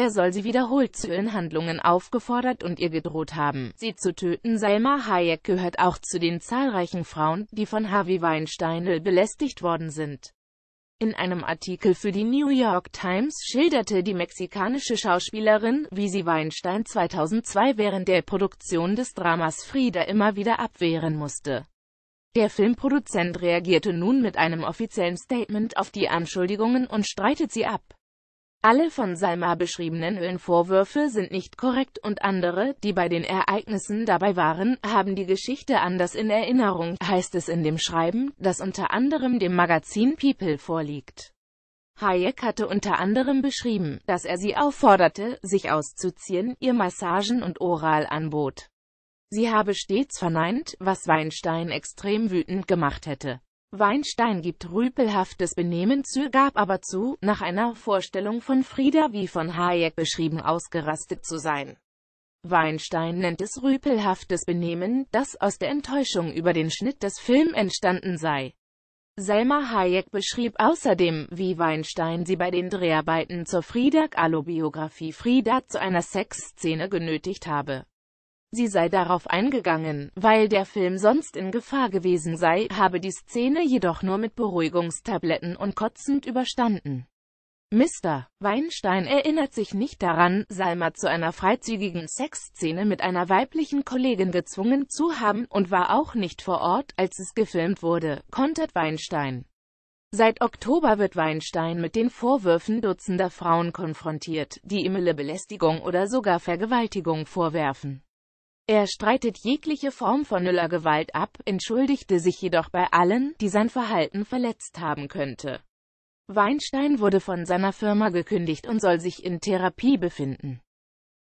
Er soll sie wiederholt zu ihren Handlungen aufgefordert und ihr gedroht haben, sie zu töten. Selma Hayek gehört auch zu den zahlreichen Frauen, die von Harvey Weinstein belästigt worden sind. In einem Artikel für die New York Times schilderte die mexikanische Schauspielerin, wie sie Weinstein 2002 während der Produktion des Dramas Frida immer wieder abwehren musste. Der Filmproduzent reagierte nun mit einem offiziellen Statement auf die Anschuldigungen und streitet sie ab. Alle von Salma beschriebenen Höhenvorwürfe sind nicht korrekt und andere, die bei den Ereignissen dabei waren, haben die Geschichte anders in Erinnerung, heißt es in dem Schreiben, das unter anderem dem Magazin People vorliegt. Hayek hatte unter anderem beschrieben, dass er sie aufforderte, sich auszuziehen, ihr Massagen und Oral anbot. Sie habe stets verneint, was Weinstein extrem wütend gemacht hätte. Weinstein gibt rüpelhaftes Benehmen zu, gab aber zu, nach einer Vorstellung von Frieda wie von Hayek beschrieben ausgerastet zu sein. Weinstein nennt es rüpelhaftes Benehmen, das aus der Enttäuschung über den Schnitt des Films entstanden sei. Selma Hayek beschrieb außerdem, wie Weinstein sie bei den Dreharbeiten zur frieda kahlo Frieda zu einer Sexszene genötigt habe. Sie sei darauf eingegangen, weil der Film sonst in Gefahr gewesen sei, habe die Szene jedoch nur mit Beruhigungstabletten und kotzend überstanden. Mr. Weinstein erinnert sich nicht daran, Salma zu einer freizügigen Sexszene mit einer weiblichen Kollegin gezwungen zu haben und war auch nicht vor Ort, als es gefilmt wurde, kontert Weinstein. Seit Oktober wird Weinstein mit den Vorwürfen dutzender Frauen konfrontiert, die ihm Belästigung oder sogar Vergewaltigung vorwerfen. Er streitet jegliche Form von Nüller-Gewalt ab, entschuldigte sich jedoch bei allen, die sein Verhalten verletzt haben könnte. Weinstein wurde von seiner Firma gekündigt und soll sich in Therapie befinden.